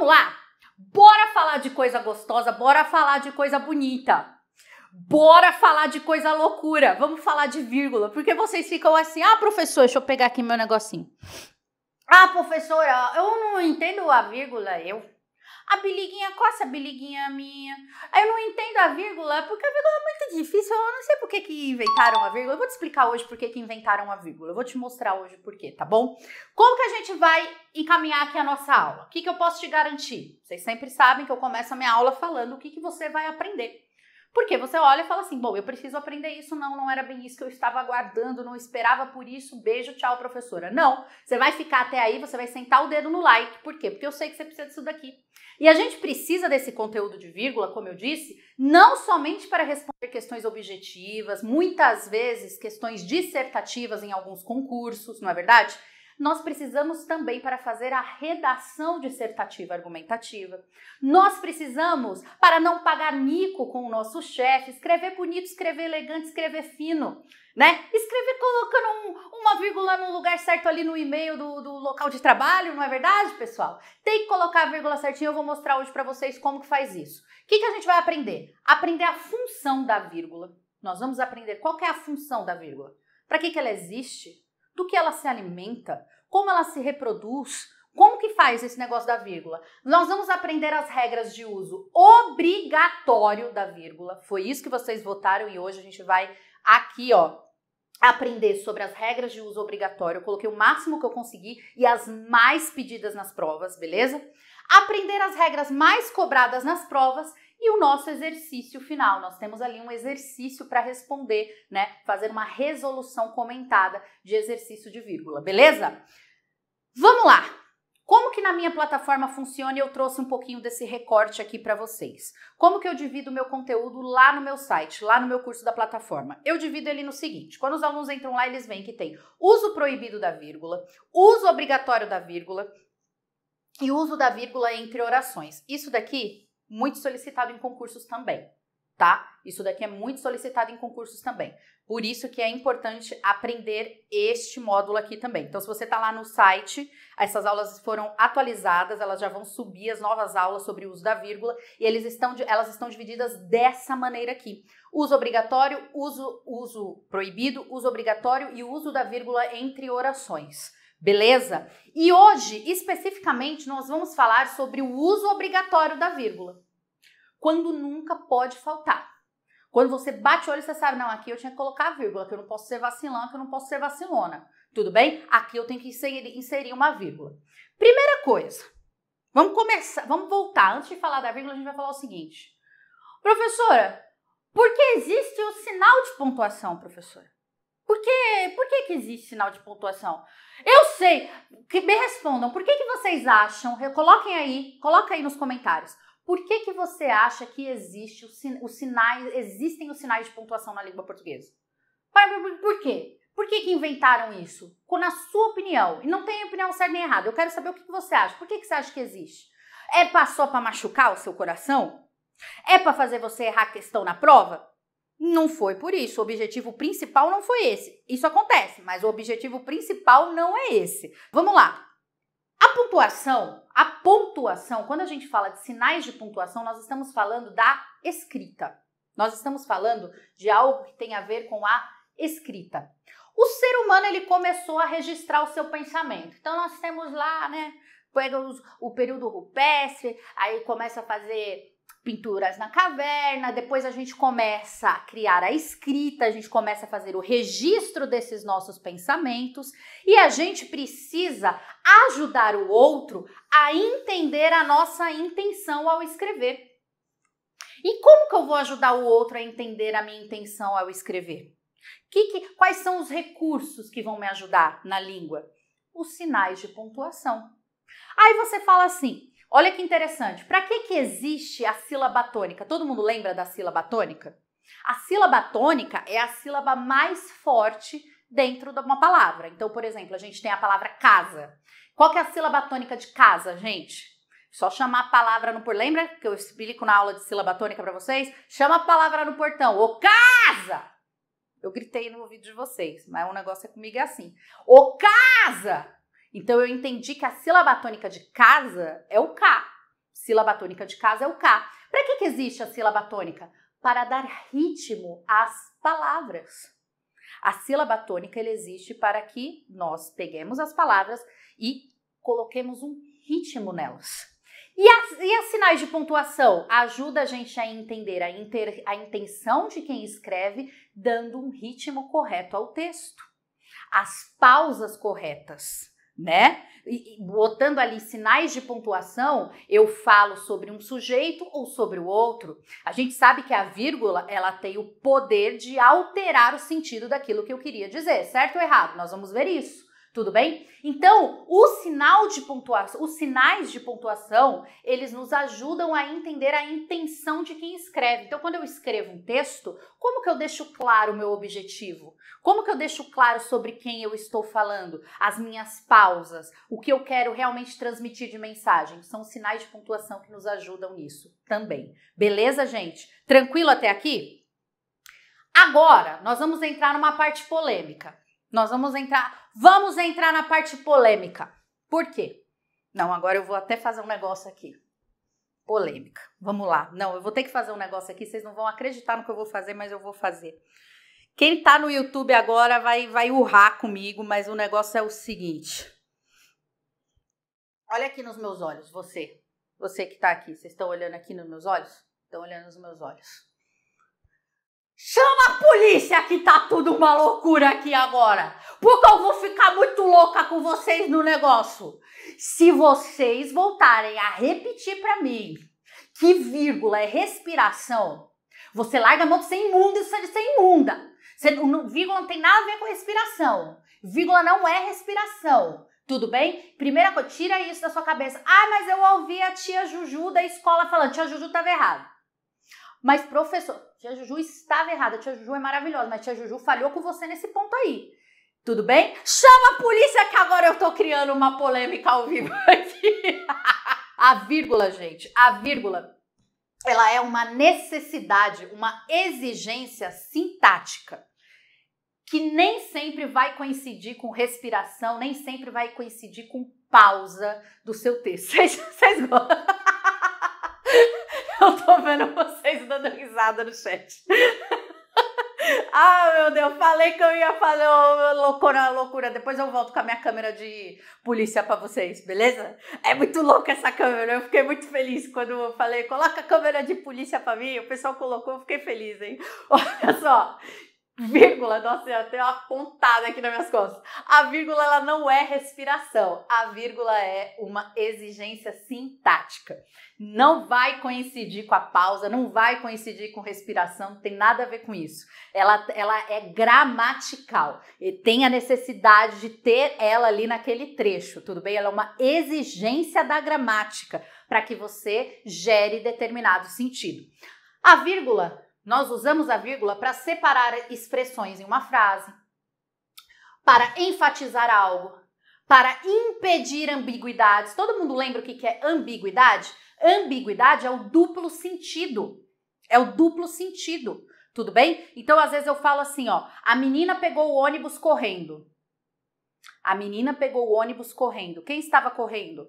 vamos lá! Bora falar de coisa gostosa, bora falar de coisa bonita. Bora falar de coisa loucura. Vamos falar de vírgula, porque vocês ficam assim: "Ah, professor, deixa eu pegar aqui meu negocinho". Ah, professora, eu não entendo a vírgula. Eu a biliguinha, qual a biliguinha minha? Aí eu não entendo a vírgula, porque a vírgula é muito difícil. Eu não sei por que, que inventaram a vírgula. Eu vou te explicar hoje por que, que inventaram a vírgula. Eu vou te mostrar hoje por quê, tá bom? Como que a gente vai encaminhar aqui a nossa aula? O que, que eu posso te garantir? Vocês sempre sabem que eu começo a minha aula falando o que, que você vai aprender. Porque você olha e fala assim: bom, eu preciso aprender isso, não, não era bem isso que eu estava aguardando, não esperava por isso, beijo, tchau, professora. Não, você vai ficar até aí, você vai sentar o dedo no like. Por quê? Porque eu sei que você precisa disso daqui. E a gente precisa desse conteúdo de vírgula, como eu disse, não somente para responder questões objetivas, muitas vezes questões dissertativas em alguns concursos, não é verdade? nós precisamos também para fazer a redação dissertativa argumentativa. Nós precisamos, para não pagar mico com o nosso chefe, escrever bonito, escrever elegante, escrever fino, né? Escrever colocando um, uma vírgula no lugar certo ali no e-mail do, do local de trabalho, não é verdade, pessoal? Tem que colocar a vírgula certinha, eu vou mostrar hoje para vocês como que faz isso. O que, que a gente vai aprender? Aprender a função da vírgula. Nós vamos aprender qual é a função da vírgula. Para que, que ela existe? do que ela se alimenta, como ela se reproduz, como que faz esse negócio da vírgula? Nós vamos aprender as regras de uso obrigatório da vírgula. Foi isso que vocês votaram e hoje a gente vai aqui, ó, aprender sobre as regras de uso obrigatório. Eu coloquei o máximo que eu consegui e as mais pedidas nas provas, beleza? aprender as regras mais cobradas nas provas e o nosso exercício final. Nós temos ali um exercício para responder, né? Fazer uma resolução comentada de exercício de vírgula, beleza? Vamos lá! Como que na minha plataforma funciona? Eu trouxe um pouquinho desse recorte aqui para vocês. Como que eu divido o meu conteúdo lá no meu site, lá no meu curso da plataforma? Eu divido ele no seguinte: quando os alunos entram lá, eles veem que tem uso proibido da vírgula, uso obrigatório da vírgula, e uso da vírgula entre orações. Isso daqui, muito solicitado em concursos também, tá? Isso daqui é muito solicitado em concursos também. Por isso que é importante aprender este módulo aqui também. Então, se você está lá no site, essas aulas foram atualizadas, elas já vão subir as novas aulas sobre o uso da vírgula e eles estão, elas estão divididas dessa maneira aqui: uso obrigatório, uso, uso proibido, uso obrigatório e uso da vírgula entre orações beleza? E hoje, especificamente, nós vamos falar sobre o uso obrigatório da vírgula. Quando nunca pode faltar. Quando você bate o olho, você sabe, não, aqui eu tinha que colocar a vírgula, que eu não posso ser vacilão, que eu não posso ser vacilona. Tudo bem? Aqui eu tenho que inserir, inserir uma vírgula. Primeira coisa, vamos começar, vamos voltar. Antes de falar da vírgula, a gente vai falar o seguinte. Professora, por que existe o sinal de pontuação, professora? Por que, por que, que existe sinal de pontuação? Eu sei. Que me respondam. Por que, que vocês acham? Coloquem aí, coloca aí nos comentários. Por que, que você acha que existe o, os sinais, existem os sinais de pontuação na língua portuguesa? Por quê? Por que, que inventaram isso? Na sua opinião, e não tem opinião certa nem errada, eu quero saber o que, que você acha. Por que, que você acha que existe? É só para machucar o seu coração? É para fazer você errar a questão na prova? Não foi por isso. O objetivo principal não foi esse. Isso acontece, mas o objetivo principal não é esse. Vamos lá. A pontuação, a pontuação, quando a gente fala de sinais de pontuação, nós estamos falando da escrita. Nós estamos falando de algo que tem a ver com a escrita. O ser humano ele começou a registrar o seu pensamento. Então nós temos lá, né, pega o período rupestre, aí começa a fazer pinturas na caverna, depois a gente começa a criar a escrita, a gente começa a fazer o registro desses nossos pensamentos e a gente precisa ajudar o outro a entender a nossa intenção ao escrever. E como que eu vou ajudar o outro a entender a minha intenção ao escrever? Que, que, quais são os recursos que vão me ajudar na língua? Os sinais de pontuação. Aí você fala assim: Olha que interessante. Para que, que existe a sílaba tônica? Todo mundo lembra da sílaba tônica? A sílaba tônica é a sílaba mais forte dentro de uma palavra. Então, por exemplo, a gente tem a palavra casa. Qual que é a sílaba tônica de casa, gente? Só chamar a palavra no portão. Lembra que eu explico na aula de sílaba tônica para vocês? Chama a palavra no portão. O casa! Eu gritei no ouvido de vocês, mas o negócio é comigo é assim. O casa! Então eu entendi que a sílaba tônica de casa é o K. Sílaba tônica de casa é o K. Para que, que existe a sílaba tônica? Para dar ritmo às palavras. A sílaba tônica ele existe para que nós peguemos as palavras e coloquemos um ritmo nelas. E as, e as sinais de pontuação? Ajuda a gente a entender a, inter, a intenção de quem escreve, dando um ritmo correto ao texto. As pausas corretas né? E, botando ali sinais de pontuação, eu falo sobre um sujeito ou sobre o outro. A gente sabe que a vírgula ela tem o poder de alterar o sentido daquilo que eu queria dizer, certo ou errado? Nós vamos ver isso. Tudo bem? Então, o sinal de pontuação, os sinais de pontuação, eles nos ajudam a entender a intenção de quem escreve. Então, quando eu escrevo um texto, como que eu deixo claro o meu objetivo? Como que eu deixo claro sobre quem eu estou falando? As minhas pausas, o que eu quero realmente transmitir de mensagem? São sinais de pontuação que nos ajudam nisso também. Beleza, gente? Tranquilo até aqui? Agora, nós vamos entrar numa parte polêmica. Nós vamos entrar, vamos entrar na parte polêmica. Por quê? Não, agora eu vou até fazer um negócio aqui. Polêmica. Vamos lá. Não, eu vou ter que fazer um negócio aqui, vocês não vão acreditar no que eu vou fazer, mas eu vou fazer. Quem tá no YouTube agora vai vai urrar comigo, mas o negócio é o seguinte. Olha aqui nos meus olhos, você. Você que tá aqui, vocês estão olhando aqui nos meus olhos? Estão olhando nos meus olhos. Chama a polícia que tá tudo uma loucura aqui agora. Porque eu vou ficar muito louca com vocês no negócio. Se vocês voltarem a repetir para mim que vírgula é respiração, você larga a mão de ser imunda e de ser imunda. Você, vírgula não tem nada a ver com respiração. Vírgula não é respiração. Tudo bem? Primeira coisa, tira isso da sua cabeça. Ah, mas eu ouvi a tia Juju da escola falando. Tia Juju estava errada. Mas, professor, tia Juju estava errada, tia Juju é maravilhosa, mas tia Juju falhou com você nesse ponto aí. Tudo bem? Chama a polícia que agora eu tô criando uma polêmica ao vivo aqui. a vírgula, gente, a vírgula, ela é uma necessidade, uma exigência sintática que nem sempre vai coincidir com respiração, nem sempre vai coincidir com pausa do seu texto. Vocês, vocês gostam? Eu tô vendo vocês dando risada no chat. ah, meu Deus, falei que eu ia fazer loucura, loucura. Depois eu volto com a minha câmera de polícia para vocês, beleza? É muito louca essa câmera. Eu fiquei muito feliz quando eu falei, coloca a câmera de polícia para mim. O pessoal colocou, eu fiquei feliz, hein? Olha só vírgula, nossa, eu tenho uma pontada aqui nas minhas costas. A vírgula ela não é respiração, a vírgula é uma exigência sintática. Não vai coincidir com a pausa, não vai coincidir com respiração, não tem nada a ver com isso. Ela, ela é gramatical e tem a necessidade de ter ela ali naquele trecho, tudo bem? Ela é uma exigência da gramática para que você gere determinado sentido. A vírgula nós usamos a vírgula para separar expressões em uma frase, para enfatizar algo, para impedir ambiguidades. Todo mundo lembra o que é ambiguidade? Ambiguidade é o duplo sentido. É o duplo sentido. Tudo bem? Então, às vezes eu falo assim, ó, a menina pegou o ônibus correndo. A menina pegou o ônibus correndo. Quem estava correndo?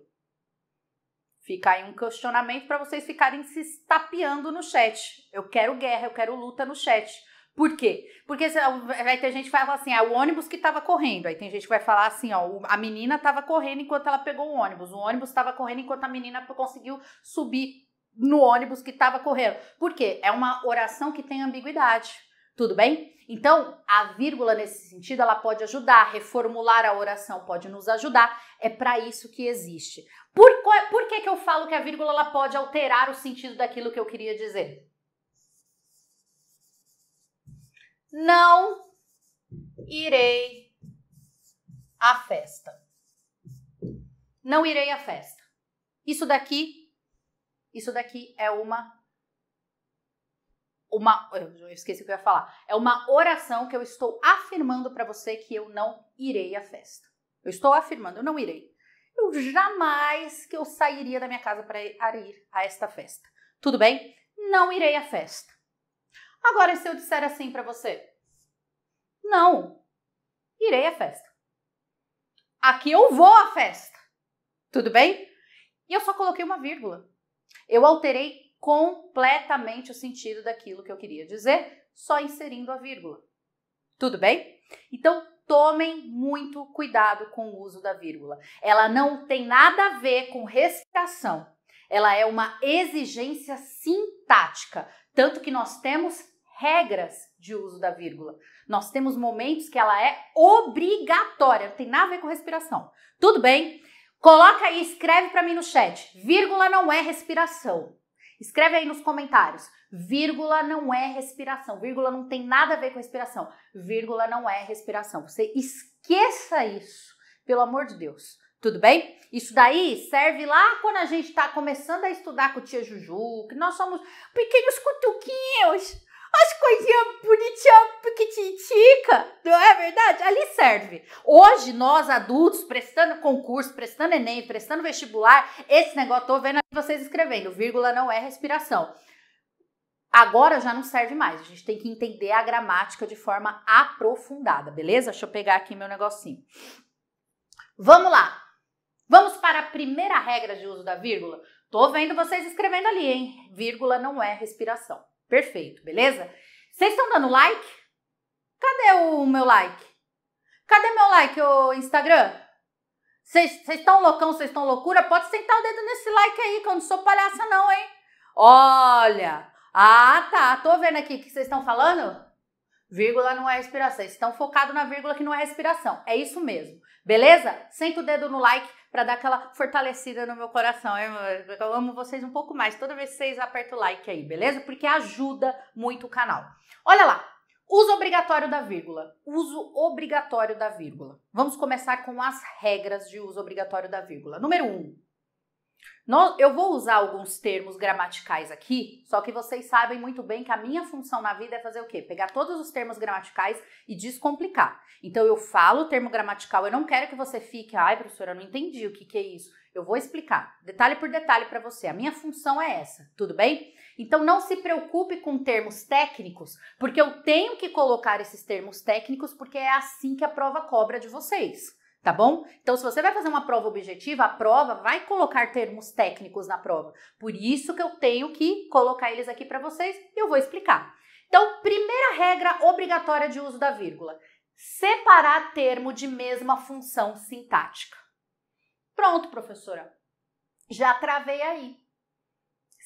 Fica aí um questionamento para vocês ficarem se estapeando no chat. Eu quero guerra, eu quero luta no chat. Por quê? Porque vai ter gente que vai falar assim, ah, o ônibus que estava correndo. Aí tem gente que vai falar assim, ó, a menina estava correndo enquanto ela pegou o ônibus. O ônibus estava correndo enquanto a menina conseguiu subir no ônibus que estava correndo. Por quê? É uma oração que tem ambiguidade. Tudo bem? Então, a vírgula nesse sentido, ela pode ajudar, reformular a oração pode nos ajudar, é para isso que existe. Por, por que, que eu falo que a vírgula ela pode alterar o sentido daquilo que eu queria dizer? Não irei à festa. Não irei à festa. Isso daqui, isso daqui é uma uma. Eu esqueci o que eu ia falar. É uma oração que eu estou afirmando para você que eu não irei à festa. Eu estou afirmando, eu não irei. Eu jamais que eu sairia da minha casa para ir a esta festa. Tudo bem? Não irei à festa. Agora, se eu disser assim para você, não, irei à festa. Aqui eu vou à festa. Tudo bem? E eu só coloquei uma vírgula. Eu alterei completamente o sentido daquilo que eu queria dizer, só inserindo a vírgula. Tudo bem? Então, tomem muito cuidado com o uso da vírgula. Ela não tem nada a ver com respiração. Ela é uma exigência sintática, tanto que nós temos regras de uso da vírgula. Nós temos momentos que ela é obrigatória, não tem nada a ver com respiração. Tudo bem? Coloca aí, escreve para mim no chat. Vírgula não é respiração. Escreve aí nos comentários. Vírgula não é respiração. Vírgula não tem nada a ver com respiração. Vírgula não é respiração. Você esqueça isso, pelo amor de Deus. Tudo bem? Isso daí serve lá quando a gente está começando a estudar com tia Juju, que nós somos pequenos cutuquinhos as coisinhas bonitinhas, pequititica, não é verdade? Ali serve. Hoje, nós adultos, prestando concurso, prestando Enem, prestando vestibular, esse negócio, tô vendo vocês escrevendo, vírgula não é respiração. Agora já não serve mais, a gente tem que entender a gramática de forma aprofundada, beleza? Deixa eu pegar aqui meu negocinho. Vamos lá. Vamos para a primeira regra de uso da vírgula? Tô vendo vocês escrevendo ali, hein? Vírgula não é respiração. Perfeito, beleza? Vocês estão dando like? Cadê o meu like? Cadê meu like, ô Instagram? Vocês estão loucão, vocês estão loucura? Pode sentar o dedo nesse like aí, que eu não sou palhaça não, hein? Olha! Ah, tá. Tô vendo aqui o que vocês estão falando. Vírgula não é respiração. Vocês estão focados na vírgula que não é respiração. É isso mesmo. Beleza? Senta o dedo no like para dar aquela fortalecida no meu coração. Eu, amo vocês um pouco mais. Toda vez que vocês apertam o like aí, beleza? Porque ajuda muito o canal. Olha lá, Uso obrigatório da vírgula. Uso obrigatório da vírgula. Vamos começar com as regras de uso obrigatório da vírgula. Número 1. Um, eu vou usar alguns termos gramaticais aqui, só que vocês sabem muito bem que a minha função na vida é fazer o quê? Pegar todos os termos gramaticais e descomplicar. Então eu falo o termo gramatical, eu não quero que você fique, ai, professora, eu não entendi o que, que é isso. Eu vou explicar detalhe por detalhe para você. A minha função é essa, tudo bem? Então não se preocupe com termos técnicos, porque eu tenho que colocar esses termos técnicos porque é assim que a prova cobra de vocês tá bom? Então, se você vai fazer uma prova objetiva, a prova vai colocar termos técnicos na prova. Por isso que eu tenho que colocar eles aqui para vocês e eu vou explicar. Então, primeira regra obrigatória de uso da vírgula: separar termo de mesma função sintática. Pronto, professora. Já travei aí.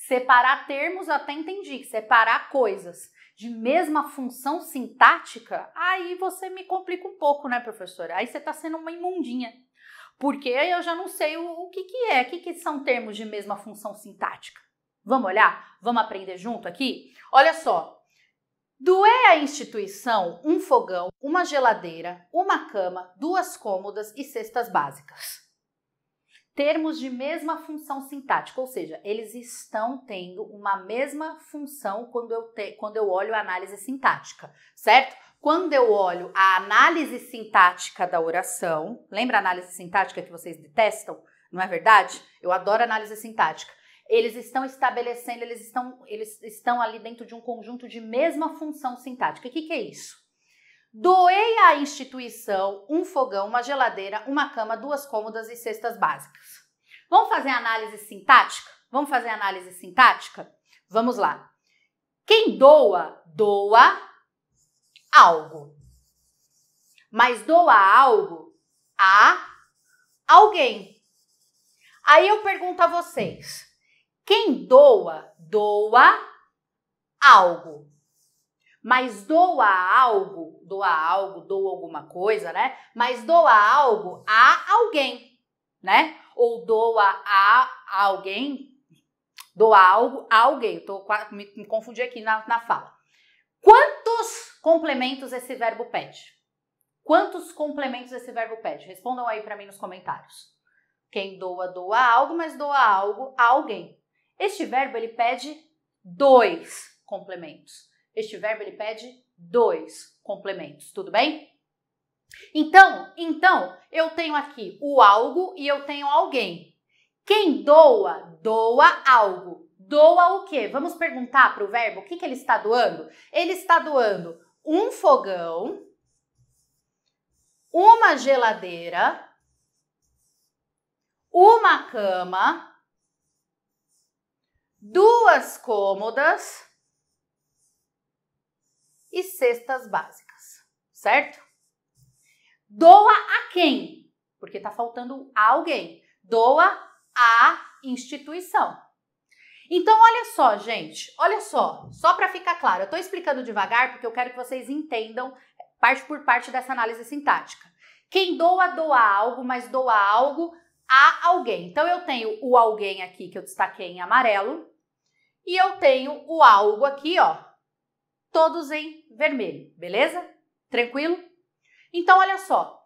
Separar termos, até entendi, separar coisas de mesma função sintática, aí você me complica um pouco, né, professora? Aí você está sendo uma imundinha. Porque eu já não sei o, o que, que é, o que, que são termos de mesma função sintática. Vamos olhar? Vamos aprender junto aqui? Olha só. Doer a instituição um fogão, uma geladeira, uma cama, duas cômodas e cestas básicas termos de mesma função sintática, ou seja, eles estão tendo uma mesma função quando eu, te, quando eu olho a análise sintática, certo? Quando eu olho a análise sintática da oração, lembra a análise sintática que vocês detestam? Não é verdade? Eu adoro análise sintática. Eles estão estabelecendo, eles estão, eles estão ali dentro de um conjunto de mesma função sintática. O que, que é isso? Doei à instituição um fogão, uma geladeira, uma cama, duas cômodas e cestas básicas. Vamos fazer análise sintática? Vamos fazer análise sintática? Vamos lá. Quem doa, doa algo. Mas doa algo a alguém. Aí eu pergunto a vocês: quem doa, doa algo mas doa algo, doa algo, doa alguma coisa, né? Mas doa algo a alguém, né? Ou doa a alguém, doa algo a alguém. Tô me, me confundi aqui na, na fala. Quantos complementos esse verbo pede? Quantos complementos esse verbo pede? Respondam aí para mim nos comentários. Quem doa, doa algo, mas doa algo a alguém. Este verbo ele pede dois complementos. Este verbo ele pede dois complementos, tudo bem? Então, então, eu tenho aqui o algo e eu tenho alguém. Quem doa, doa algo. Doa o quê? Vamos perguntar para o verbo o que, que ele está doando? Ele está doando um fogão, uma geladeira, uma cama, duas cômodas e cestas básicas, certo? Doa a quem? Porque está faltando a alguém. Doa a instituição. Então, olha só, gente, olha só, só para ficar claro, eu estou explicando devagar porque eu quero que vocês entendam parte por parte dessa análise sintática. Quem doa, doa algo, mas doa algo a alguém. Então, eu tenho o alguém aqui que eu destaquei em amarelo e eu tenho o algo aqui, ó, todos em vermelho, beleza? Tranquilo? Então, olha só.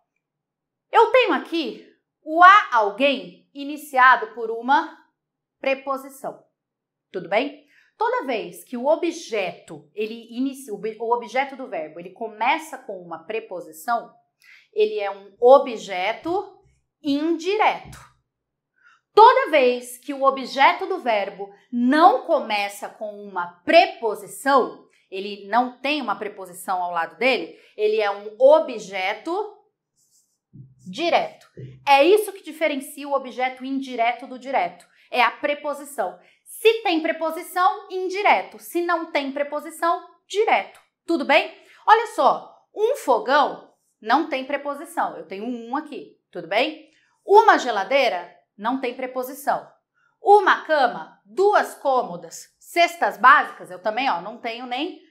Eu tenho aqui o a alguém iniciado por uma preposição. Tudo bem? Toda vez que o objeto, ele inicia, o objeto do verbo, ele começa com uma preposição, ele é um objeto indireto. Toda vez que o objeto do verbo não começa com uma preposição, ele não tem uma preposição ao lado dele, ele é um objeto direto. É isso que diferencia o objeto indireto do direto, é a preposição. Se tem preposição, indireto. Se não tem preposição, direto. Tudo bem? Olha só, um fogão não tem preposição. Eu tenho um aqui, tudo bem? Uma geladeira não tem preposição uma cama, duas cômodas, cestas básicas, eu também ó, não tenho nem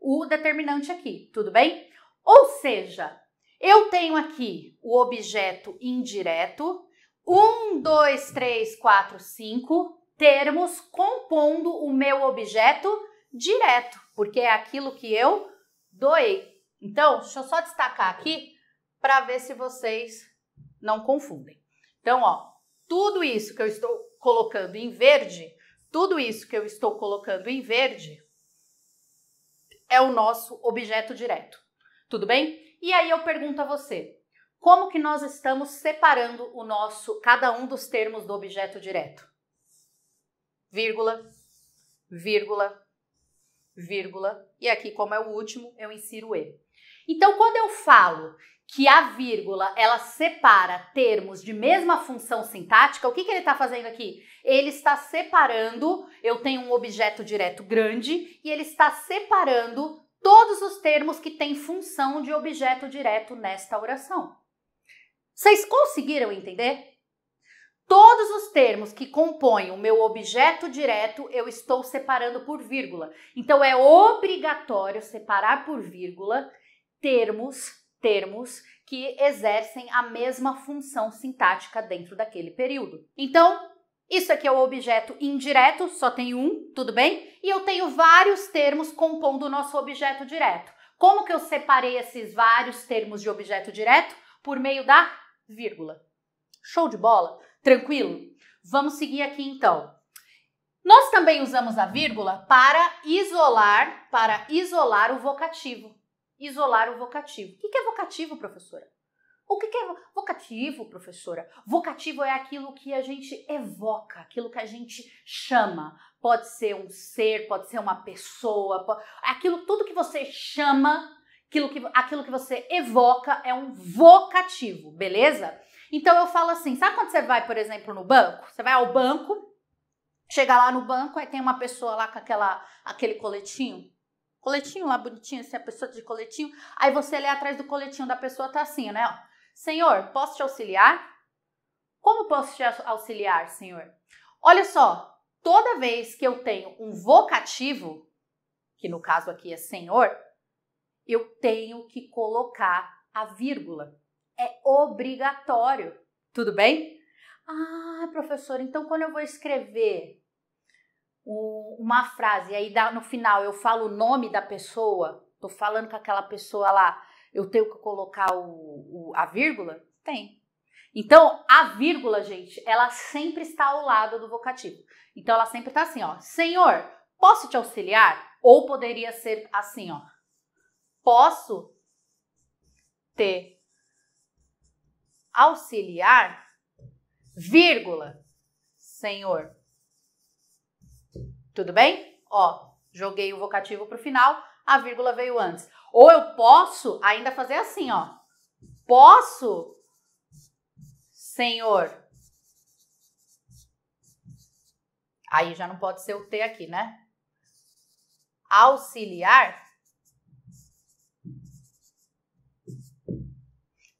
o determinante aqui, tudo bem? Ou seja, eu tenho aqui o objeto indireto, um, dois, três, quatro, cinco termos compondo o meu objeto direto, porque é aquilo que eu doei. Então, deixa eu só destacar aqui para ver se vocês não confundem. Então, ó, tudo isso que eu estou colocando em verde, tudo isso que eu estou colocando em verde é o nosso objeto direto. Tudo bem? E aí eu pergunto a você, como que nós estamos separando o nosso cada um dos termos do objeto direto? Vírgula, vírgula, vírgula, e aqui como é o último, eu insiro e. Então quando eu falo que a vírgula ela separa termos de mesma função sintática, o que, que ele está fazendo aqui? Ele está separando, eu tenho um objeto direto grande e ele está separando todos os termos que têm função de objeto direto nesta oração. Vocês conseguiram entender? Todos os termos que compõem o meu objeto direto eu estou separando por vírgula. Então é obrigatório separar por vírgula termos termos que exercem a mesma função sintática dentro daquele período. Então, isso aqui é o objeto indireto, só tem um, tudo bem? E eu tenho vários termos compondo o nosso objeto direto. Como que eu separei esses vários termos de objeto direto? Por meio da vírgula. Show de bola? Tranquilo? Vamos seguir aqui então. Nós também usamos a vírgula para isolar, para isolar o vocativo isolar o vocativo. O que é vocativo, professora? O que é vocativo, professora? Vocativo é aquilo que a gente evoca, aquilo que a gente chama. Pode ser um ser, pode ser uma pessoa, aquilo tudo que você chama, aquilo que, aquilo que você evoca é um vocativo, beleza? Então eu falo assim, sabe quando você vai, por exemplo, no banco? Você vai ao banco, chega lá no banco, aí tem uma pessoa lá com aquela, aquele coletinho coletinho lá bonitinho, assim, a pessoa de coletinho. Aí você lê atrás do coletinho da pessoa, tá assim, né? Senhor, posso te auxiliar? Como posso te auxiliar, senhor? Olha só, toda vez que eu tenho um vocativo, que no caso aqui é senhor, eu tenho que colocar a vírgula. É obrigatório. Tudo bem? Ah, professor, então quando eu vou escrever o, uma frase, e aí no final eu falo o nome da pessoa, tô falando com aquela pessoa lá, eu tenho que colocar o, o a vírgula? Tem. Então, a vírgula, gente, ela sempre está ao lado do vocativo. Então, ela sempre está assim, ó. Senhor, posso te auxiliar? Ou poderia ser assim, ó. Posso te auxiliar? Vírgula, Senhor. Tudo bem? Ó, joguei o vocativo para o final, a vírgula veio antes. Ou eu posso ainda fazer assim, ó. Posso, senhor. Aí já não pode ser o T aqui, né? Auxiliar.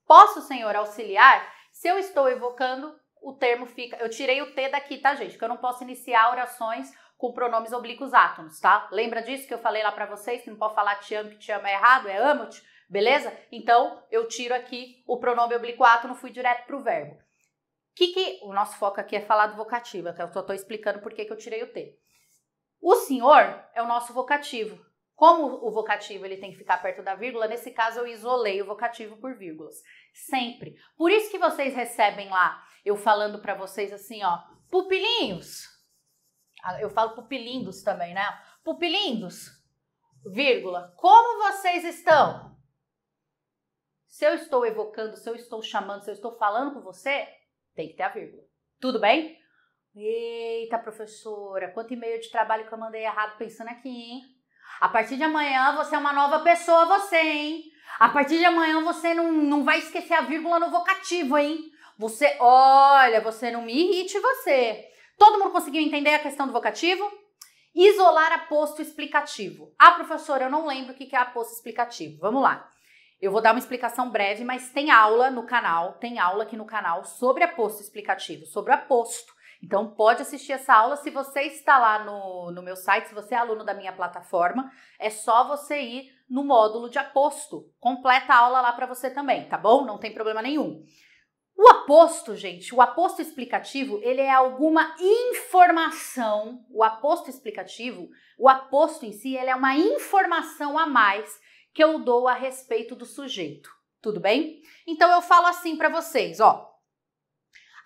Posso, senhor, auxiliar? Se eu estou evocando, o termo fica. Eu tirei o T daqui, tá, gente? Porque eu não posso iniciar orações com pronomes oblíquos átonos, tá? Lembra disso que eu falei lá para vocês? Que não pode falar te amo, que te amo é errado, é amo-te, beleza? Então, eu tiro aqui o pronome oblíquo átono, fui direto pro verbo. Que que o nosso foco aqui é falar do vocativo, que eu tô, tô explicando por que que eu tirei o T. O senhor é o nosso vocativo. Como o vocativo ele tem que ficar perto da vírgula, nesse caso eu isolei o vocativo por vírgulas, sempre. Por isso que vocês recebem lá eu falando para vocês assim, ó, pupilinhos, ah, eu falo pupilindos também, né? Pupilindos, vírgula, como vocês estão? Se eu estou evocando, se eu estou chamando, se eu estou falando com você, tem que ter a vírgula. Tudo bem? Eita, professora, quanto e-mail de trabalho que eu mandei errado pensando aqui, hein? A partir de amanhã você é uma nova pessoa, você, hein? A partir de amanhã você não, não vai esquecer a vírgula no vocativo, hein? Você, olha, você não me irrite, você. Todo mundo conseguiu entender a questão do vocativo? Isolar aposto explicativo. Ah, professora, eu não lembro o que é aposto explicativo. Vamos lá. Eu vou dar uma explicação breve, mas tem aula no canal, tem aula aqui no canal sobre aposto explicativo, sobre aposto. Então pode assistir essa aula. Se você está lá no, no meu site, se você é aluno da minha plataforma, é só você ir no módulo de aposto. Completa a aula lá para você também, tá bom? Não tem problema nenhum. O aposto, gente, o aposto explicativo, ele é alguma informação, o aposto explicativo, o aposto em si, ele é uma informação a mais que eu dou a respeito do sujeito. Tudo bem? Então eu falo assim para vocês, ó.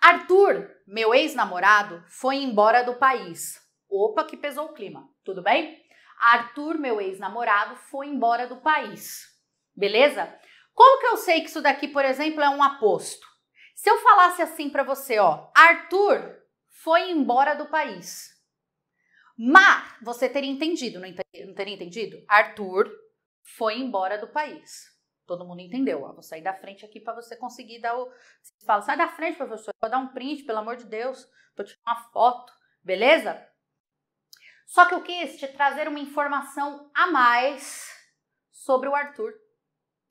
Arthur, meu ex-namorado, foi embora do país. Opa, que pesou o clima. Tudo bem? Arthur, meu ex-namorado, foi embora do país. Beleza? Como que eu sei que isso daqui, por exemplo, é um aposto? Se eu falasse assim para você, ó, Arthur foi embora do país. Mas você teria entendido, não, não teria entendido? Arthur foi embora do país. Todo mundo entendeu. Ó, vou sair da frente aqui para você conseguir dar o. Você fala, sai da frente, professor. Vou dar um print, pelo amor de Deus. Vou tirar uma foto, beleza? Só que eu quis te trazer uma informação a mais sobre o Arthur.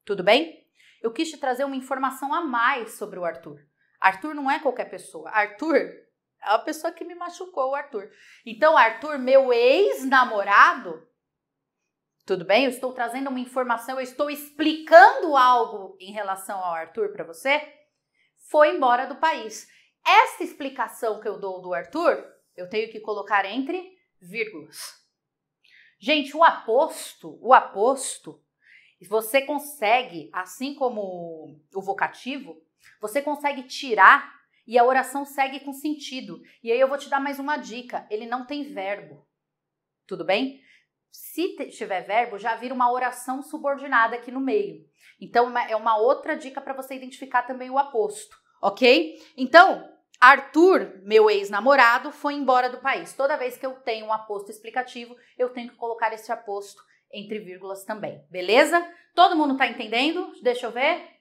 Tudo bem? Eu quis te trazer uma informação a mais sobre o Arthur. Arthur não é qualquer pessoa. Arthur é a pessoa que me machucou, o Arthur. Então, Arthur, meu ex-namorado, tudo bem? Eu estou trazendo uma informação, eu estou explicando algo em relação ao Arthur para você. Foi embora do país. Essa explicação que eu dou do Arthur, eu tenho que colocar entre vírgulas. Gente, o aposto, o aposto, você consegue, assim como o vocativo, você consegue tirar e a oração segue com sentido. E aí eu vou te dar mais uma dica: ele não tem verbo. Tudo bem? Se tiver verbo, já vira uma oração subordinada aqui no meio. Então, é uma outra dica para você identificar também o aposto, ok? Então, Arthur, meu ex-namorado, foi embora do país. Toda vez que eu tenho um aposto explicativo, eu tenho que colocar esse aposto entre vírgulas também, beleza? Todo mundo está entendendo? Deixa eu ver.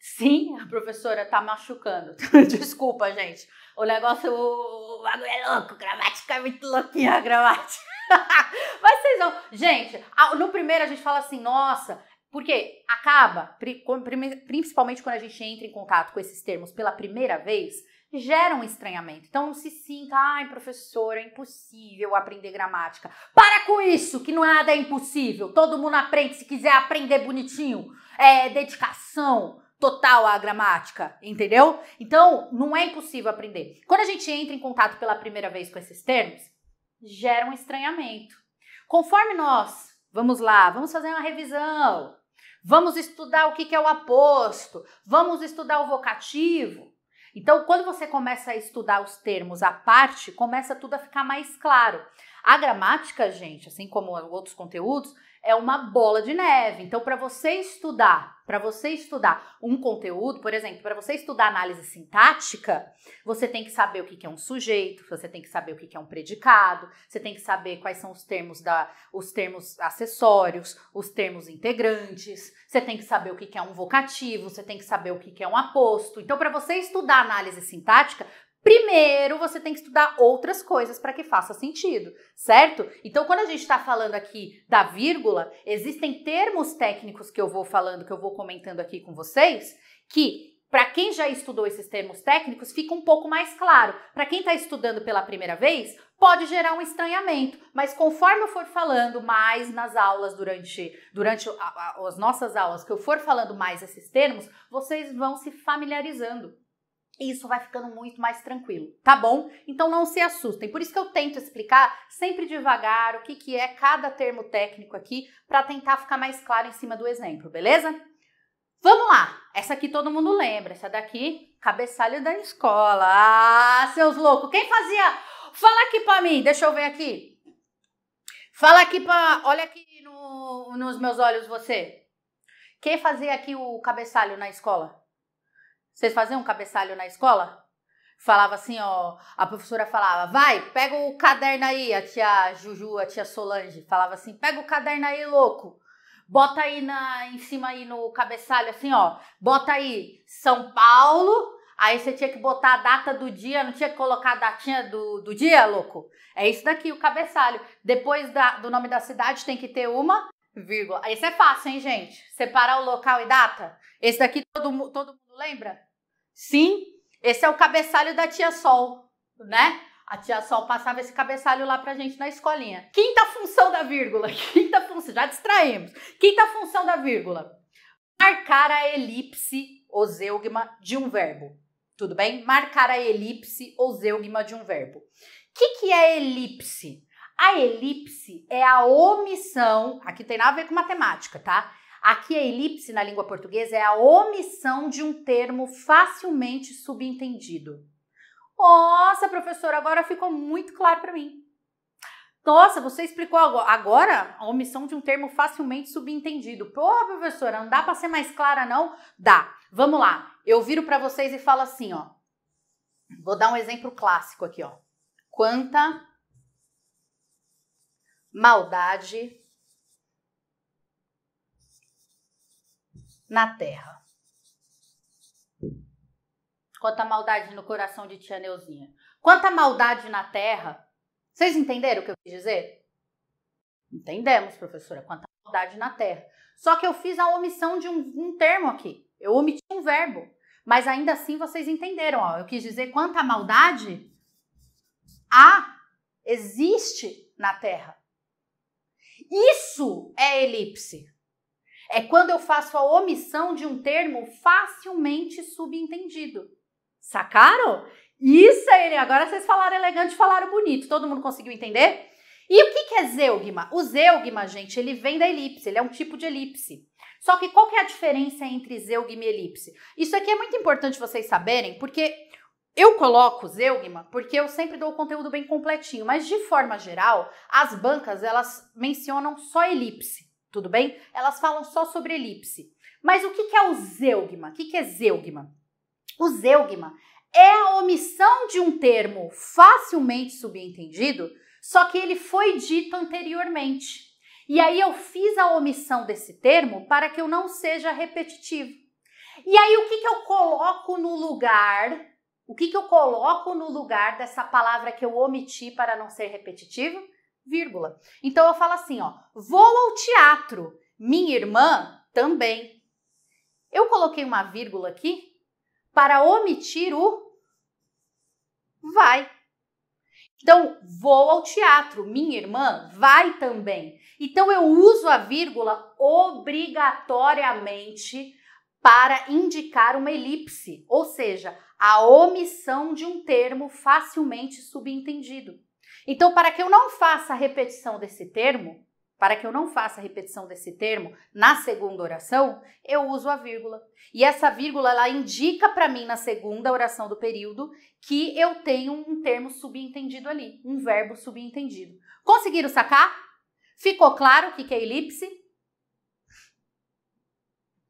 Sim, a professora tá machucando. Desculpa, gente. O negócio, o bagulho é louco, gramática é muito louquinha a gramática. Mas vocês vão. Gente, no primeiro a gente fala assim, nossa, porque acaba, principalmente quando a gente entra em contato com esses termos pela primeira vez, gera um estranhamento. Então não se sinta, ai, professora, é impossível aprender gramática. Para com isso, que nada é impossível. Todo mundo aprende se quiser aprender bonitinho. É dedicação total à gramática, entendeu? Então, não é impossível aprender. Quando a gente entra em contato pela primeira vez com esses termos, gera um estranhamento. Conforme nós, vamos lá, vamos fazer uma revisão, vamos estudar o que é o aposto, vamos estudar o vocativo, então, quando você começa a estudar os termos à parte, começa tudo a ficar mais claro. A gramática, gente, assim como outros conteúdos, é uma bola de neve. Então, para você estudar, para você estudar um conteúdo, por exemplo, para você estudar análise sintática, você tem que saber o que é um sujeito, você tem que saber o que é um predicado, você tem que saber quais são os termos da, os termos acessórios, os termos integrantes, você tem que saber o que é um vocativo, você tem que saber o que é um aposto. Então, para você estudar análise sintática, Primeiro, você tem que estudar outras coisas para que faça sentido, certo? Então, quando a gente está falando aqui da vírgula, existem termos técnicos que eu vou falando, que eu vou comentando aqui com vocês, que para quem já estudou esses termos técnicos, fica um pouco mais claro. Para quem está estudando pela primeira vez, pode gerar um estranhamento, mas conforme eu for falando mais nas aulas durante, durante a, a, as nossas aulas, que eu for falando mais esses termos, vocês vão se familiarizando isso vai ficando muito mais tranquilo, tá bom? Então não se assustem. Por isso que eu tento explicar sempre devagar o que, que é cada termo técnico aqui para tentar ficar mais claro em cima do exemplo, beleza? Vamos lá! Essa aqui todo mundo lembra, essa daqui, cabeçalho da escola. Ah, seus loucos! Quem fazia? Fala aqui pra mim, deixa eu ver aqui. Fala aqui pra. Olha aqui no, nos meus olhos você. Quem fazia aqui o cabeçalho na escola? Vocês faziam um cabeçalho na escola? Falava assim, ó, a professora falava, vai, pega o caderno aí, a tia Juju, a tia Solange, falava assim, pega o caderno aí, louco, bota aí na, em cima aí no cabeçalho, assim, ó, bota aí São Paulo, aí você tinha que botar a data do dia, não tinha que colocar a datinha do, do dia, louco? É isso daqui, o cabeçalho. Depois da, do nome da cidade tem que ter uma vírgula. Esse é fácil, hein, gente? Separar o local e data. Esse daqui todo mundo Lembra? Sim, esse é o cabeçalho da tia Sol, né? A tia Sol passava esse cabeçalho lá pra gente na escolinha. Quinta função da vírgula. Quinta função, já distraímos. Quinta função da vírgula. Marcar a elipse ou zeugma de um verbo. Tudo bem? Marcar a elipse ou zeugma de um verbo. O que, que é elipse? A elipse é a omissão, aqui tem nada a ver com matemática, tá? Aqui a elipse na língua portuguesa é a omissão de um termo facilmente subentendido. Nossa, professora, agora ficou muito claro para mim. Nossa, você explicou agora a omissão de um termo facilmente subentendido. Pô, professora, não dá para ser mais clara não? Dá. Vamos lá. Eu viro para vocês e falo assim, ó. Vou dar um exemplo clássico aqui, ó. Quanta maldade na terra. Quanta maldade no coração de tia Neuzinha. Quanta maldade na terra. Vocês entenderam o que eu quis dizer? Entendemos, professora, quanta maldade na terra. Só que eu fiz a omissão de um, um termo aqui. Eu omiti um verbo. Mas ainda assim vocês entenderam. Ó. Eu quis dizer quanta maldade há, existe na terra. Isso é elipse. É quando eu faço a omissão de um termo facilmente subentendido. Sacaram? Isso aí, é agora vocês falaram elegante, falaram bonito. Todo mundo conseguiu entender? E o que, é zeugma? O zeugma, gente, ele vem da elipse, ele é um tipo de elipse. Só que qual que é a diferença entre zeugma e elipse? Isso aqui é muito importante vocês saberem, porque eu coloco zeugma porque eu sempre dou o conteúdo bem completinho, mas de forma geral, as bancas elas mencionam só elipse tudo bem? Elas falam só sobre elipse. Mas o que é o zeugma? O que é zeugma? O zeugma é a omissão de um termo facilmente subentendido, só que ele foi dito anteriormente. E aí eu fiz a omissão desse termo para que eu não seja repetitivo. E aí o que, eu coloco no lugar? O que eu coloco no lugar dessa palavra que eu omiti para não ser repetitivo? vírgula. Então eu falo assim, ó, vou ao teatro, minha irmã também. Eu coloquei uma vírgula aqui para omitir o vai. Então, vou ao teatro, minha irmã vai também. Então, eu uso a vírgula obrigatoriamente para indicar uma elipse, ou seja, a omissão de um termo facilmente subentendido. Então, para que eu não faça a repetição desse termo, para que eu não faça a repetição desse termo na segunda oração, eu uso a vírgula. E essa vírgula ela indica para mim na segunda oração do período que eu tenho um termo subentendido ali, um verbo subentendido. Conseguiram sacar? Ficou claro o que, que é elipse?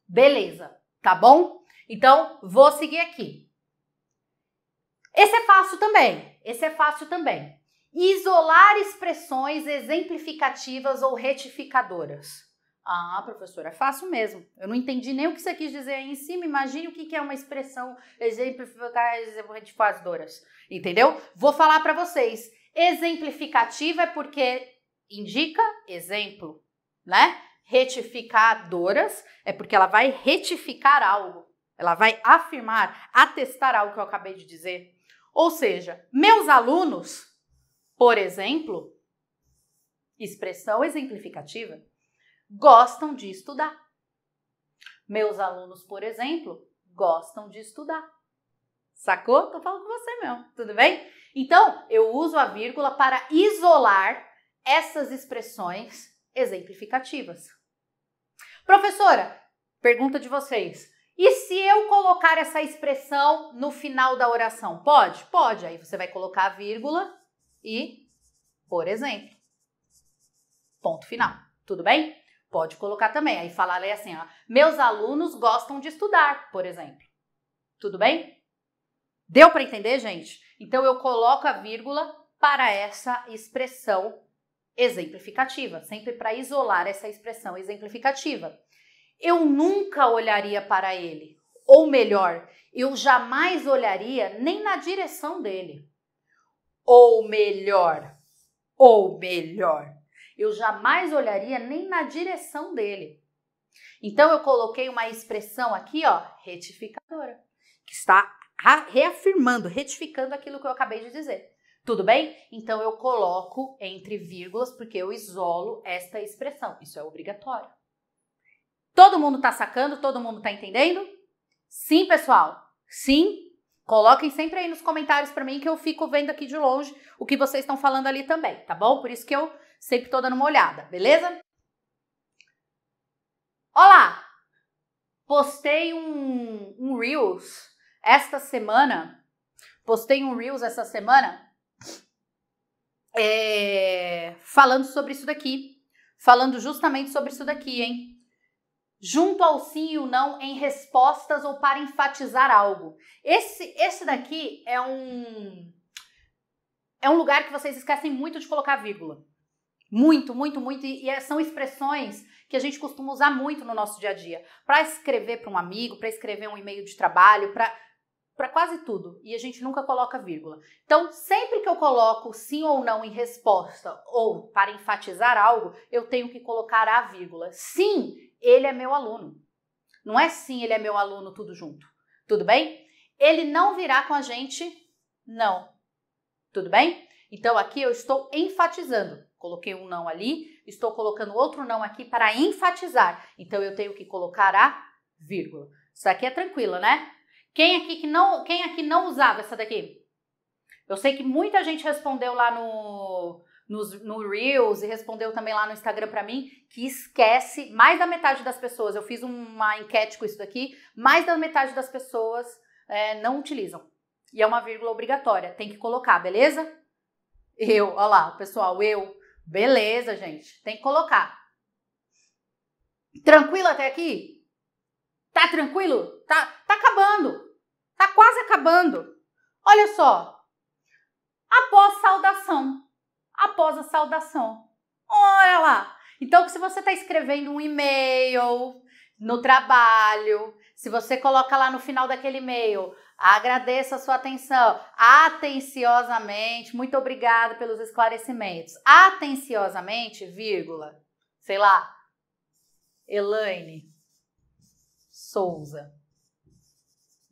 Beleza, tá bom? Então, vou seguir aqui. Esse é fácil também. Esse é fácil também. Isolar expressões exemplificativas ou retificadoras. Ah, professora, é fácil mesmo. Eu não entendi nem o que você quis dizer aí em cima. Imagine o que é uma expressão exemplificadoras. Entendeu? Vou falar para vocês. Exemplificativa é porque indica exemplo, né? Retificadoras é porque ela vai retificar algo. Ela vai afirmar, atestar algo que eu acabei de dizer. Ou seja, meus alunos por exemplo, expressão exemplificativa, gostam de estudar. Meus alunos, por exemplo, gostam de estudar. Sacou? Tô falando com você mesmo, tudo bem? Então, eu uso a vírgula para isolar essas expressões exemplificativas. Professora, pergunta de vocês. E se eu colocar essa expressão no final da oração? Pode? Pode. Aí você vai colocar a vírgula e por exemplo. Ponto final. Tudo bem? Pode colocar também. Aí falar assim, ó, meus alunos gostam de estudar, por exemplo. Tudo bem? Deu para entender, gente? Então eu coloco a vírgula para essa expressão exemplificativa, sempre para isolar essa expressão exemplificativa. Eu nunca olharia para ele, ou melhor, eu jamais olharia nem na direção dele ou melhor, ou melhor. Eu jamais olharia nem na direção dele. Então eu coloquei uma expressão aqui, ó, retificadora, que está reafirmando, retificando aquilo que eu acabei de dizer. Tudo bem? Então eu coloco entre vírgulas porque eu isolo esta expressão. Isso é obrigatório. Todo mundo tá sacando? Todo mundo tá entendendo? Sim, pessoal. Sim, Coloquem sempre aí nos comentários para mim que eu fico vendo aqui de longe o que vocês estão falando ali também, tá bom? Por isso que eu sempre tô dando uma olhada, beleza? Olá! Postei um, um Reels esta semana. Postei um Reels essa semana é, falando sobre isso daqui. Falando justamente sobre isso daqui, hein? junto ao sim e o não em respostas ou para enfatizar algo. Esse, esse daqui é um é um lugar que vocês esquecem muito de colocar vírgula. Muito, muito, muito. E, e é, são expressões que a gente costuma usar muito no nosso dia a dia. Para escrever para um amigo, para escrever um e-mail de trabalho, para para quase tudo e a gente nunca coloca vírgula. Então, sempre que eu coloco sim ou não em resposta ou para enfatizar algo, eu tenho que colocar a vírgula. Sim, ele é meu aluno. Não é sim, ele é meu aluno, tudo junto. Tudo bem? Ele não virá com a gente, não. Tudo bem? Então aqui eu estou enfatizando. Coloquei um não ali, estou colocando outro não aqui para enfatizar. Então eu tenho que colocar a vírgula. Isso aqui é tranquilo, né? Quem aqui que não, quem aqui não usava essa daqui? Eu sei que muita gente respondeu lá no nos, no Reels e respondeu também lá no Instagram para mim que esquece mais da metade das pessoas. Eu fiz uma enquete com isso daqui, mais da metade das pessoas é, não utilizam. E é uma vírgula obrigatória, tem que colocar, beleza? Eu, olha lá, pessoal, eu. Beleza, gente, tem que colocar. Tranquilo até aqui? Tá tranquilo? Tá, tá acabando. Tá quase acabando. Olha só. Após saudação, após a saudação. Olha lá! Então, se você está escrevendo um e-mail no trabalho, se você coloca lá no final daquele e-mail, agradeço a sua atenção, atenciosamente, muito obrigada pelos esclarecimentos. Atenciosamente, vírgula, sei lá, Elaine Souza.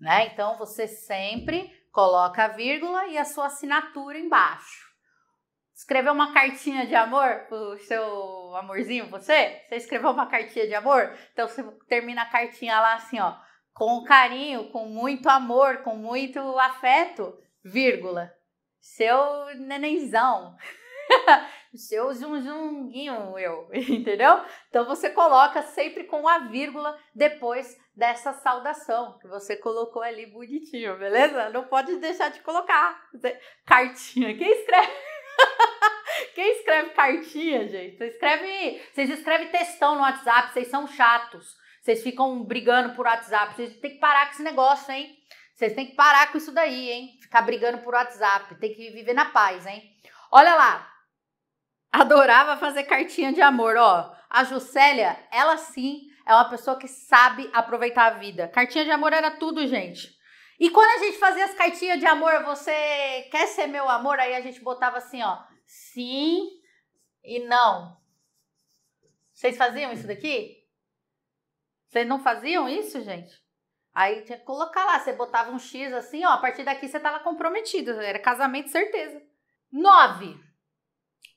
Né? Então, você sempre coloca a vírgula e a sua assinatura embaixo escreveu uma cartinha de amor pro seu amorzinho, você? Você escreveu uma cartinha de amor? Então você termina a cartinha lá assim, ó, com carinho, com muito amor, com muito afeto, vírgula. Seu nenenzão. seu zunzunguinho, eu, entendeu? Então você coloca sempre com a vírgula depois dessa saudação que você colocou ali bonitinho, beleza? Não pode deixar de colocar. Cartinha, quem escreve? Quem escreve cartinha, gente? Você escreve, vocês escrevem textão no WhatsApp, vocês são chatos. Vocês ficam brigando por WhatsApp. Vocês têm que parar com esse negócio, hein? Vocês têm que parar com isso daí, hein? Ficar brigando por WhatsApp. Tem que viver na paz, hein? Olha lá. Adorava fazer cartinha de amor, ó. A Juscelia, ela sim é uma pessoa que sabe aproveitar a vida. Cartinha de amor era tudo, gente. E quando a gente fazia as cartinhas de amor, você quer ser meu amor? Aí a gente botava assim, ó sim e não. Vocês faziam isso daqui? Vocês não faziam isso, gente? Aí tinha que colocar lá, você botava um X assim, ó, a partir daqui você tava comprometido, era casamento certeza. 9.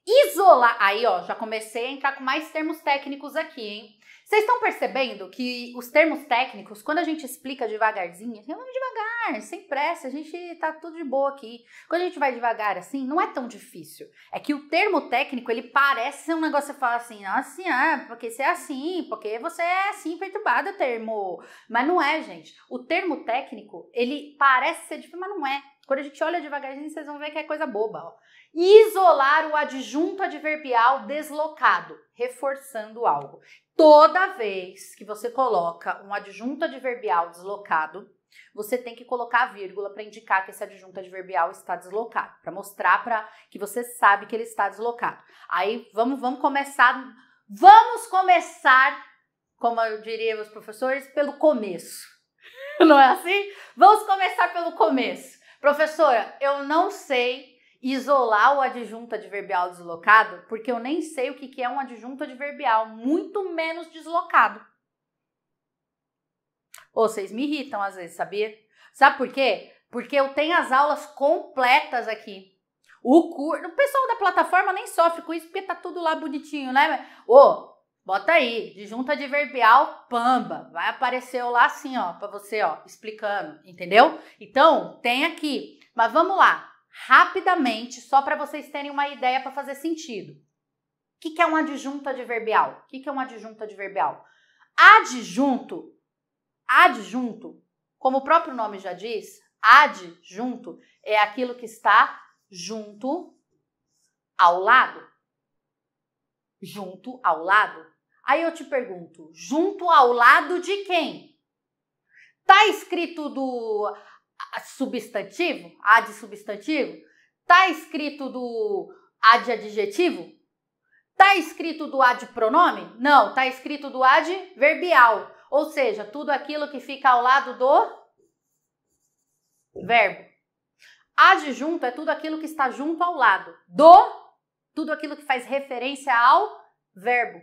Isolar. Aí, ó, já comecei a entrar com mais termos técnicos aqui, hein? Vocês estão percebendo que os termos técnicos, quando a gente explica devagarzinho, assim, vamos devagar, sem pressa, a gente tá tudo de boa aqui. Quando a gente vai devagar assim, não é tão difícil. É que o termo técnico, ele parece ser um negócio que você fala assim, assim porque você é assim, porque você é assim, perturbado termo. Mas não é, gente. O termo técnico, ele parece ser difícil, mas não é. Quando a gente olha devagarzinho, vocês vão ver que é coisa boba, ó. Isolar o adjunto adverbial deslocado, reforçando algo. Toda vez que você coloca um adjunto adverbial deslocado, você tem que colocar a vírgula para indicar que esse adjunto adverbial está deslocado, para mostrar para que você sabe que ele está deslocado. Aí vamos, vamos começar, vamos começar, como eu diria os professores, pelo começo. Não é assim? Vamos começar pelo começo. Professora, eu não sei isolar o adjunto adverbial deslocado, porque eu nem sei o que é um adjunto adverbial, muito menos deslocado. vocês me irritam às vezes, sabia? Sabe por quê? Porque eu tenho as aulas completas aqui. O curso, o pessoal da plataforma nem sofre com isso porque tá tudo lá bonitinho, né? Ô, oh, bota aí, adjunto adverbial, pamba, vai aparecer lá assim, ó, para você, ó, explicando, entendeu? Então, tem aqui. Mas vamos lá rapidamente, só para vocês terem uma ideia para fazer sentido. O que, que é um adjunto adverbial? O que, que é um adjunto adverbial? Adjunto, adjunto, como o próprio nome já diz, adjunto é aquilo que está junto ao lado. Junto ao lado. Aí eu te pergunto, junto ao lado de quem? Tá escrito do substantivo, a de substantivo? Tá escrito do a de adjetivo? Tá escrito do a de pronome? Não, tá escrito do a de verbial, ou seja, tudo aquilo que fica ao lado do verbo. Adjunto é tudo aquilo que está junto ao lado. Do, tudo aquilo que faz referência ao verbo.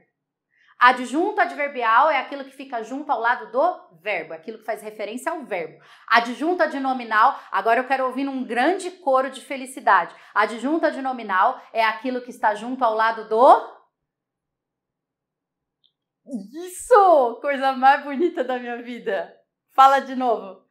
Adjunto adverbial é aquilo que fica junto ao lado do verbo, aquilo que faz referência ao verbo. Adjunto adnominal, agora eu quero ouvir um grande coro de felicidade. Adjunto adnominal é aquilo que está junto ao lado do isso! Coisa mais bonita da minha vida. Fala de novo.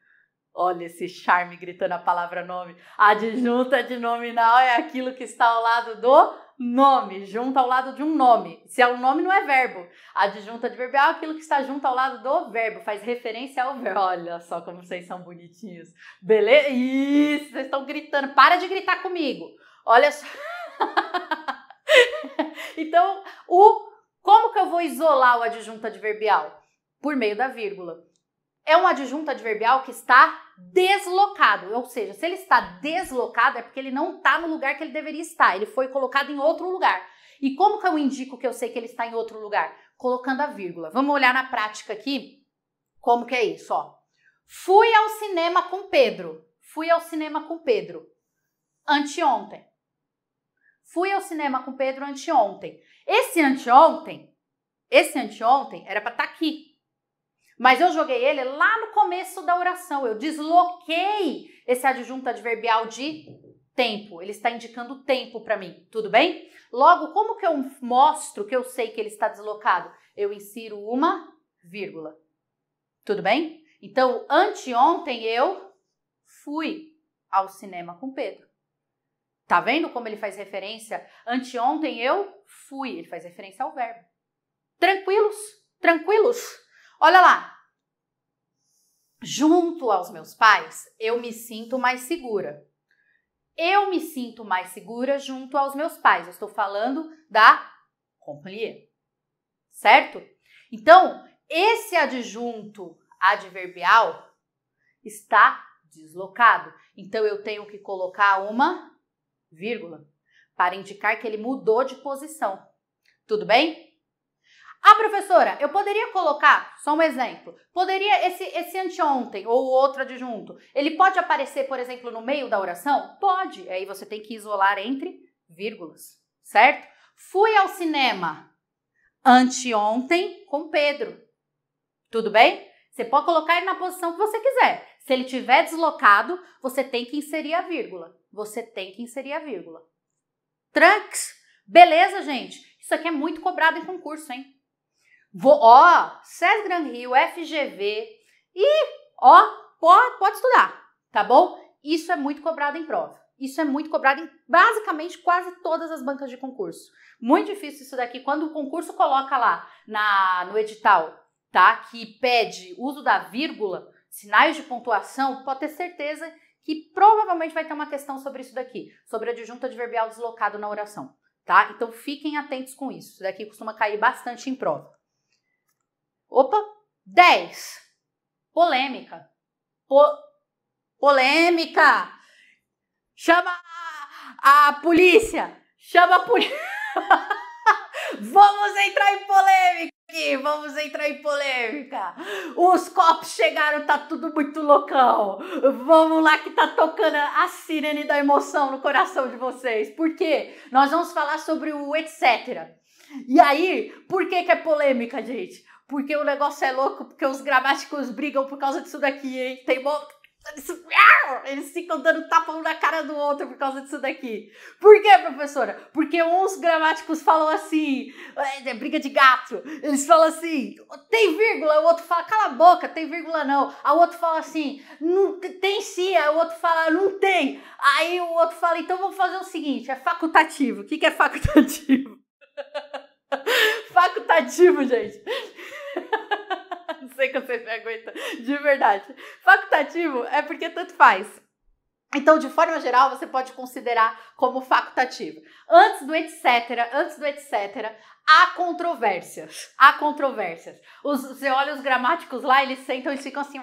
Olha esse charme gritando a palavra nome. Adjunta adnominal é aquilo que está ao lado do nome, junto ao lado de um nome. Se é um nome, não é verbo. Adjunta adverbial é aquilo que está junto ao lado do verbo, faz referência ao verbo. Olha só como vocês são bonitinhos. Beleza? Isso, vocês estão gritando. Para de gritar comigo. Olha só. então, o como que eu vou isolar o adjunto adverbial? Por meio da vírgula. É um adjunto adverbial que está deslocado, ou seja, se ele está deslocado é porque ele não está no lugar que ele deveria estar, ele foi colocado em outro lugar. E como que eu indico que eu sei que ele está em outro lugar? Colocando a vírgula. Vamos olhar na prática aqui como que é isso, ó. Fui ao cinema com Pedro. Fui ao cinema com Pedro anteontem. Fui ao cinema com Pedro anteontem. Esse anteontem, esse anteontem era para estar tá aqui, mas eu joguei ele lá no começo da oração. Eu desloquei esse adjunto adverbial de tempo. Ele está indicando tempo para mim, tudo bem? Logo, como que eu mostro que eu sei que ele está deslocado? Eu insiro uma vírgula. Tudo bem? Então, anteontem eu fui ao cinema com Pedro. Tá vendo como ele faz referência? Anteontem eu fui, ele faz referência ao verbo. Tranquilos? Tranquilos? Olha lá. Junto aos meus pais, eu me sinto mais segura. Eu me sinto mais segura junto aos meus pais. Eu estou falando da companhia. Certo? Então, esse adjunto adverbial está deslocado. Então, eu tenho que colocar uma vírgula para indicar que ele mudou de posição. Tudo bem? Ah, professora, eu poderia colocar, só um exemplo, poderia esse, esse anteontem ou outro adjunto, ele pode aparecer, por exemplo, no meio da oração? Pode. Aí você tem que isolar entre vírgulas, certo? Fui ao cinema anteontem com Pedro. Tudo bem? Você pode colocar ele na posição que você quiser. Se ele tiver deslocado, você tem que inserir a vírgula. Você tem que inserir a vírgula. Trunks. Beleza, gente? Isso aqui é muito cobrado em concurso, hein? ó, César Gran Rio, FGV e ó, pode, pode estudar, tá bom? Isso é muito cobrado em prova. Isso é muito cobrado em basicamente quase todas as bancas de concurso. Muito difícil isso daqui. Quando o concurso coloca lá na, no edital, tá? Que pede uso da vírgula, sinais de pontuação, pode ter certeza que provavelmente vai ter uma questão sobre isso daqui, sobre a adjunta adverbial deslocado na oração, tá? Então fiquem atentos com isso. Isso daqui costuma cair bastante em prova. Opa, 10. Polêmica. Po polêmica. Chama a, a polícia. Chama a polícia. Vamos entrar em polêmica aqui, vamos entrar em polêmica. Os copos chegaram, tá tudo muito loucão. Vamos lá que tá tocando a sirene da emoção no coração de vocês. Porque nós vamos falar sobre o etc. E aí, por que que é polêmica, gente? porque o negócio é louco, porque os gramáticos brigam por causa disso daqui, hein? Tem bom. Eles... Eles ficam dando tapa um na cara do outro por causa disso daqui. Por quê, professora? Porque uns gramáticos falam assim, é, é briga de gato. Eles falam assim, tem vírgula, o outro fala, cala a boca, tem vírgula não. A outro fala assim, tem sim, o outro fala, não tem. Aí o outro fala, então vamos fazer o seguinte, é facultativo. O que, que é facultativo? facultativo, gente Não sei que você me aguenta, de verdade. Facultativo é porque tanto faz. Então, de forma geral, você pode considerar como facultativo. Antes do etc, antes do etc, há controvérsias. Há controvérsias. Os, você olha os gramáticos lá, eles sentam, eles ficam assim,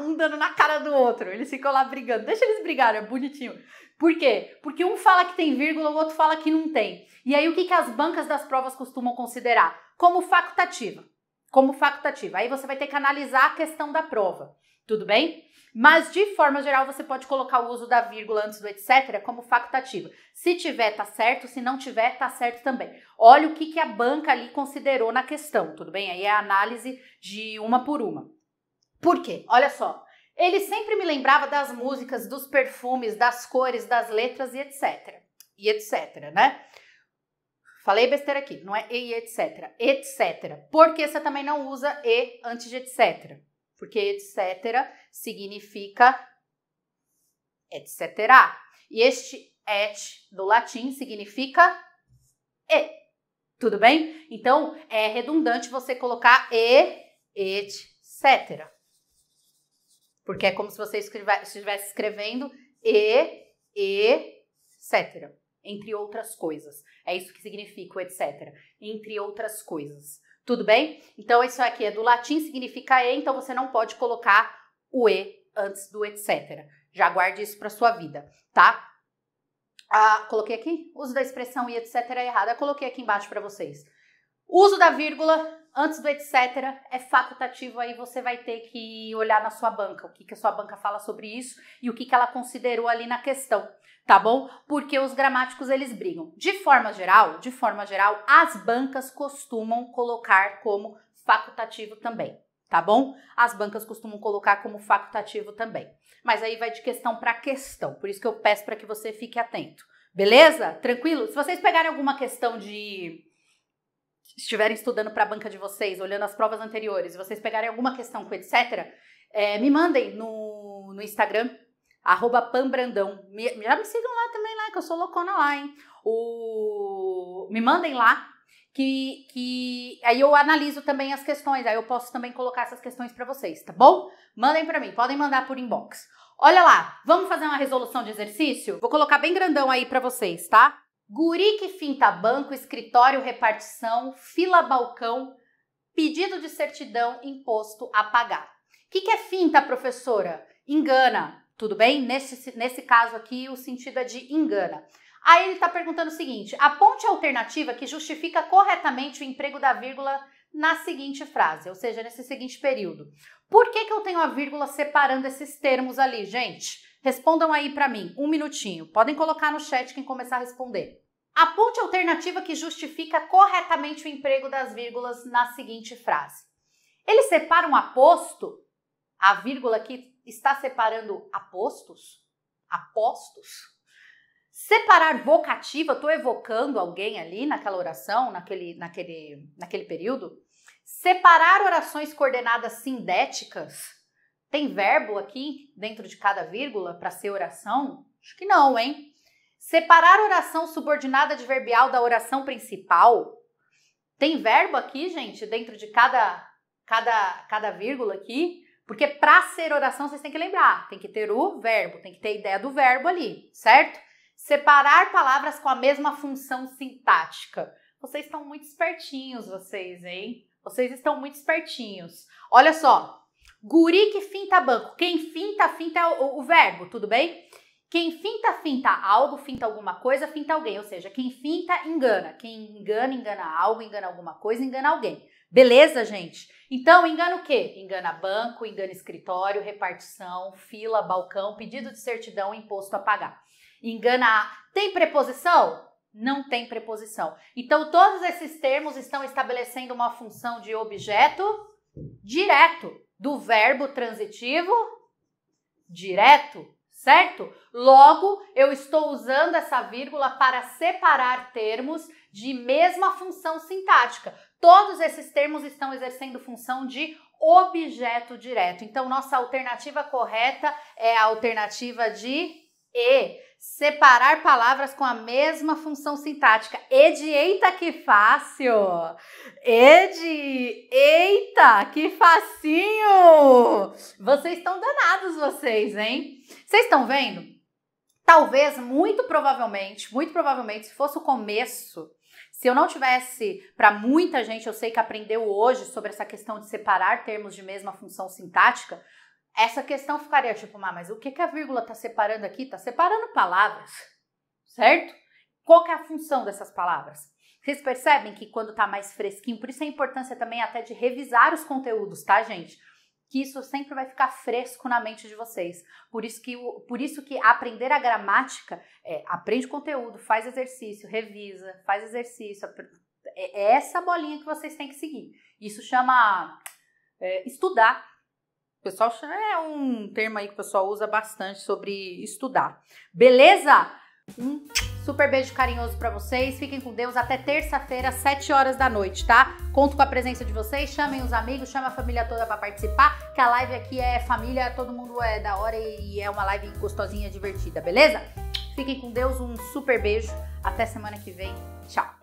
um dando na cara do outro. Eles ficam lá brigando. Deixa eles brigarem, é bonitinho. Por quê? Porque um fala que tem vírgula, o outro fala que não tem. E aí, o que, que as bancas das provas costumam considerar? Como facultativa? como facultativa. Aí você vai ter que analisar a questão da prova, tudo bem? Mas de forma geral você pode colocar o uso da vírgula antes do etc como facultativa. Se tiver tá certo, se não tiver tá certo também. Olha o que, que a banca ali considerou na questão, tudo bem? Aí é a análise de uma por uma. Por quê? Olha só. Ele sempre me lembrava das músicas, dos perfumes, das cores, das letras e etc. E etc, né? Falei besteira aqui, não é e etc, etc. Porque você também não usa e antes de etc. Porque etc significa etc. E este et do latim significa e. Tudo bem? Então é redundante você colocar e, etc. Porque é como se você estivesse escrevendo e, e etc entre outras coisas. É isso que significa o etc. Entre outras coisas. Tudo bem? Então, isso aqui é do latim, significa e, então você não pode colocar o e antes do etc. Já guarde isso para sua vida, tá? Ah, coloquei aqui? Uso da expressão e etc é errado. Eu coloquei aqui embaixo para vocês. Uso da vírgula Antes do etc., é facultativo, aí você vai ter que olhar na sua banca, o que, que a sua banca fala sobre isso e o que, que ela considerou ali na questão, tá bom? Porque os gramáticos eles brigam. De forma geral, de forma geral, as bancas costumam colocar como facultativo também, tá bom? As bancas costumam colocar como facultativo também. Mas aí vai de questão para questão, por isso que eu peço para que você fique atento. Beleza? Tranquilo? Se vocês pegarem alguma questão de estiverem estudando para a banca de vocês, olhando as provas anteriores, e vocês pegarem alguma questão com etc., é, me mandem no, no Instagram, arroba pambrandão. Me, já me sigam lá também, lá, né, que eu sou loucona lá, hein? O, me mandem lá, que, que aí eu analiso também as questões, aí eu posso também colocar essas questões para vocês, tá bom? Mandem para mim, podem mandar por inbox. Olha lá, vamos fazer uma resolução de exercício? Vou colocar bem grandão aí para vocês, tá? Guri que finta banco, escritório, repartição, fila balcão, pedido de certidão, imposto a pagar. O que, que é finta, professora? Engana, tudo bem? Nesse, nesse caso aqui, o sentido é de engana. Aí ele está perguntando o seguinte: a ponte alternativa que justifica corretamente o emprego da vírgula na seguinte frase, ou seja, nesse seguinte período. Por que, que eu tenho a vírgula separando esses termos ali, gente? Respondam aí para mim, um minutinho. Podem colocar no chat quem começar a responder. Aponte a alternativa que justifica corretamente o emprego das vírgulas na seguinte frase. Ele separa um aposto, a vírgula aqui está separando apostos, apostos. Separar vocativa, estou evocando alguém ali naquela oração, naquele, naquele, naquele período. Separar orações coordenadas sindéticas, tem verbo aqui dentro de cada vírgula para ser oração? Acho que não, hein? Separar oração subordinada adverbial da oração principal? Tem verbo aqui, gente, dentro de cada cada cada vírgula aqui? Porque para ser oração vocês têm que lembrar, tem que ter o verbo, tem que ter a ideia do verbo ali, certo? Separar palavras com a mesma função sintática. Vocês estão muito espertinhos, vocês, hein? Vocês estão muito espertinhos. Olha só, Guri que finta banco. Quem finta, finta é o, o verbo, tudo bem? Quem finta, finta algo, finta alguma coisa, finta alguém. Ou seja, quem finta, engana. Quem engana, engana algo, engana alguma coisa, engana alguém. Beleza, gente? Então, engana o quê? Engana banco, engana escritório, repartição, fila, balcão, pedido de certidão, imposto a pagar. Engana. Tem preposição? Não tem preposição. Então, todos esses termos estão estabelecendo uma função de objeto direto do verbo transitivo direto, certo? Logo, eu estou usando essa vírgula para separar termos de mesma função sintática. Todos esses termos estão exercendo função de objeto direto. Então, nossa alternativa correta é a alternativa de e separar palavras com a mesma função sintática. E eita que fácil! E eita que facinho! Vocês estão danados vocês, hein? Vocês estão vendo? Talvez, muito provavelmente, muito provavelmente, se fosse o começo, se eu não tivesse, para muita gente, eu sei que aprendeu hoje sobre essa questão de separar termos de mesma função sintática, essa questão ficaria tipo, ah, mas o que, que a vírgula está separando aqui? Está separando palavras, certo? Qual que é a função dessas palavras? Vocês percebem que quando está mais fresquinho, por isso a importância também até de revisar os conteúdos, tá, gente? que isso sempre vai ficar fresco na mente de vocês. Por isso que, por isso que aprender a gramática, é, aprende conteúdo, faz exercício, revisa, faz exercício. É, é essa bolinha que vocês têm que seguir. Isso chama é, estudar o pessoal é, é um termo aí que o pessoal usa bastante sobre estudar. Beleza? Um super beijo carinhoso para vocês. Fiquem com Deus até terça-feira, 7 horas da noite, tá? Conto com a presença de vocês. Chamem os amigos, chama a família toda para participar, que a live aqui é família, todo mundo é da hora e é uma live gostosinha, divertida, beleza? Fiquem com Deus, um super beijo. Até semana que vem. Tchau.